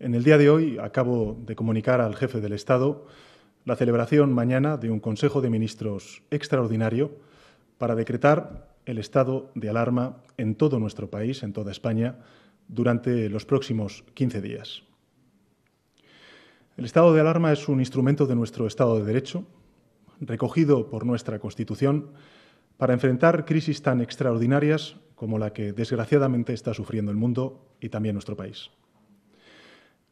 En el día de hoy acabo de comunicar al jefe del Estado la celebración mañana de un Consejo de Ministros extraordinario para decretar el estado de alarma en todo nuestro país, en toda España, durante los próximos 15 días. El estado de alarma es un instrumento de nuestro Estado de Derecho, recogido por nuestra Constitución, para enfrentar crisis tan extraordinarias como la que desgraciadamente está sufriendo el mundo y también nuestro país.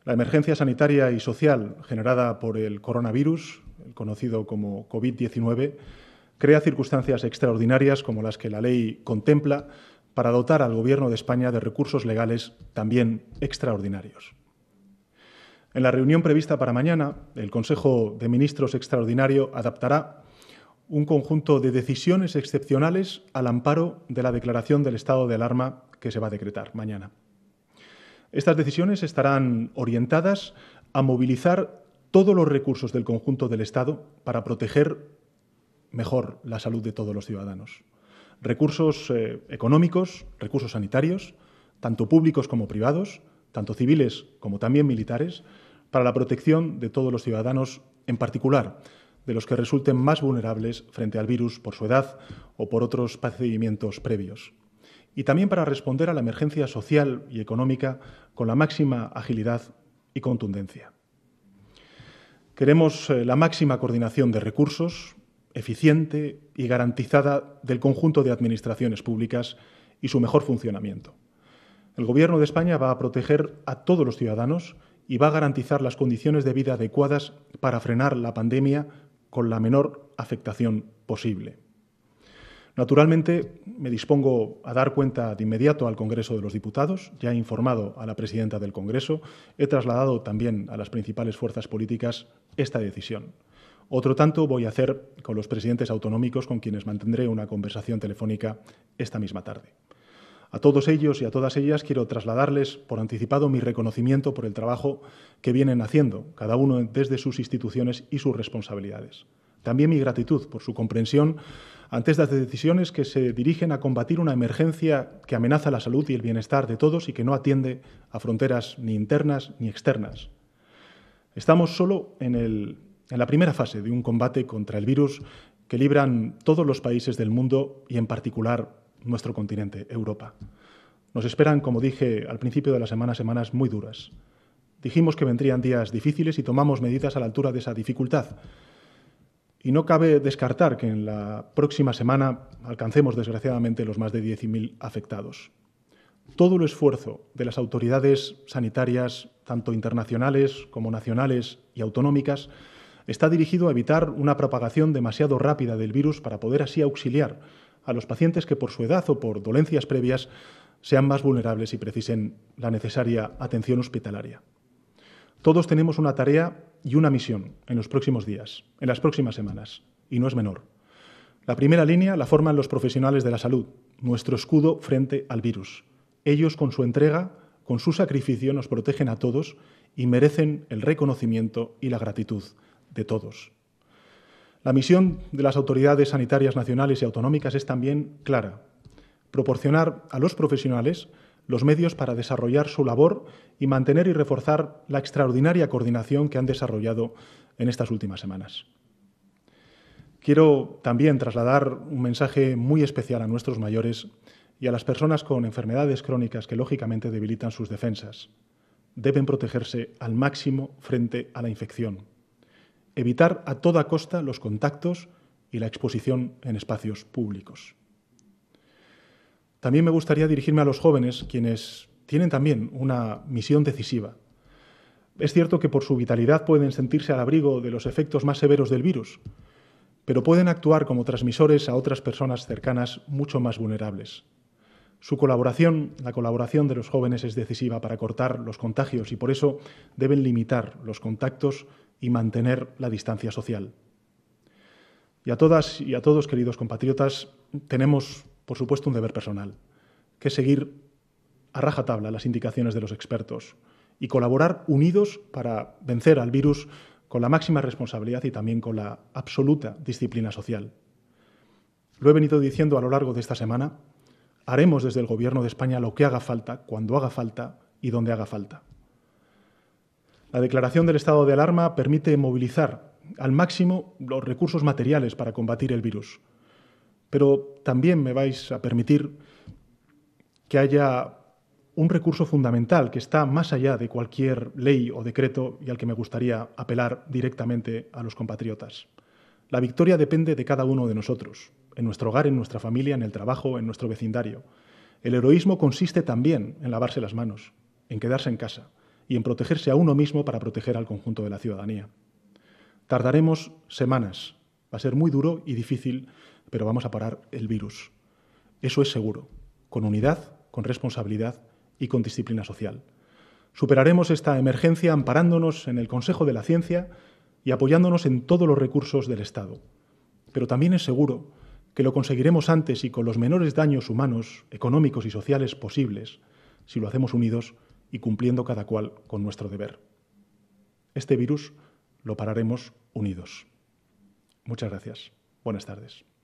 La emergencia sanitaria y social generada por el coronavirus, conocido como COVID-19, crea circunstancias extraordinarias como las que la ley contempla para dotar al Gobierno de España de recursos legales también extraordinarios. En la reunión prevista para mañana, el Consejo de Ministros Extraordinario adaptará un conjunto de decisiones excepcionales al amparo de la declaración del estado de alarma que se va a decretar mañana. Estas decisiones estarán orientadas a movilizar todos los recursos del conjunto del Estado para proteger mejor la salud de todos los ciudadanos. Recursos eh, económicos, recursos sanitarios, tanto públicos como privados, tanto civiles como también militares, para la protección de todos los ciudadanos, en particular de los que resulten más vulnerables frente al virus por su edad o por otros procedimientos previos y también para responder a la emergencia social y económica con la máxima agilidad y contundencia. Queremos eh, la máxima coordinación de recursos, eficiente y garantizada del conjunto de administraciones públicas y su mejor funcionamiento. El Gobierno de España va a proteger a todos los ciudadanos y va a garantizar las condiciones de vida adecuadas para frenar la pandemia con la menor afectación posible. Naturalmente, me dispongo a dar cuenta de inmediato al Congreso de los Diputados, ya he informado a la presidenta del Congreso, he trasladado también a las principales fuerzas políticas esta decisión. Otro tanto voy a hacer con los presidentes autonómicos con quienes mantendré una conversación telefónica esta misma tarde. A todos ellos y a todas ellas quiero trasladarles por anticipado mi reconocimiento por el trabajo que vienen haciendo, cada uno desde sus instituciones y sus responsabilidades. También mi gratitud por su comprensión ante estas decisiones que se dirigen a combatir una emergencia que amenaza la salud y el bienestar de todos y que no atiende a fronteras ni internas ni externas. Estamos solo en, la primera fase de un combate contra el virus que libran todos los países del mundo y en particular nuestro continente, Europa. Nos esperan, como dije al principio de la semana, semanas muy duras. Dijimos que vendrían días difíciles y tomamos medidas a la altura de esa dificultad y no cabe descartar que en la próxima semana alcancemos desgraciadamente los más de 10.000 afectados. Todo el esfuerzo de las autoridades sanitarias, tanto internacionales como nacionales y autonómicas, está dirigido a evitar una propagación demasiado rápida del virus para poder así auxiliar a los pacientes que por su edad o por dolencias previas sean más vulnerables y precisen la necesaria atención hospitalaria. Todos tenemos una tarea y una misión en los próximos días, en las próximas semanas, y no es menor. La primera línea la forman los profesionales de la salud, nuestro escudo frente al virus. Ellos con su entrega, con su sacrificio, nos protegen a todos y merecen el reconocimiento y la gratitud de todos. La misión de las autoridades sanitarias nacionales y autonómicas es también clara, proporcionar a los profesionales los medios para desarrollar su labor y mantener y reforzar la extraordinaria coordinación que han desarrollado en estas últimas semanas. Quiero también trasladar un mensaje muy especial a nuestros mayores y a las personas con enfermedades crónicas que lógicamente debilitan sus defensas. Deben protegerse al máximo frente a la infección. Evitar a toda costa los contactos y la exposición en espacios públicos. También me gustaría dirigirme a los jóvenes, quienes tienen también una misión decisiva. Es cierto que por su vitalidad pueden sentirse al abrigo de los efectos más severos del virus, pero pueden actuar como transmisores a otras personas cercanas mucho más vulnerables. Su colaboración, la colaboración de los jóvenes es decisiva para cortar los contagios y por eso deben limitar los contactos y mantener la distancia social. Y a todas y a todos, queridos compatriotas, tenemos por supuesto, un deber personal, que es seguir a rajatabla las indicaciones de los expertos y colaborar unidos para vencer al virus con la máxima responsabilidad y también con la absoluta disciplina social. Lo he venido diciendo a lo largo de esta semana, haremos desde el Gobierno de España lo que haga falta, cuando haga falta y donde haga falta. La declaración del estado de alarma permite movilizar al máximo los recursos materiales para combatir el virus, pero también me vais a permitir que haya un recurso fundamental que está más allá de cualquier ley o decreto y al que me gustaría apelar directamente a los compatriotas. La victoria depende de cada uno de nosotros, en nuestro hogar, en nuestra familia, en el trabajo, en nuestro vecindario. El heroísmo consiste también en lavarse las manos, en quedarse en casa y en protegerse a uno mismo para proteger al conjunto de la ciudadanía. Tardaremos semanas, va a ser muy duro y difícil pero vamos a parar el virus. Eso es seguro, con unidad, con responsabilidad y con disciplina social. Superaremos esta emergencia amparándonos en el Consejo de la Ciencia y apoyándonos en todos los recursos del Estado. Pero también es seguro que lo conseguiremos antes y con los menores daños humanos, económicos y sociales posibles, si lo hacemos unidos y cumpliendo cada cual con nuestro deber. Este virus lo pararemos unidos. Muchas gracias. Buenas tardes.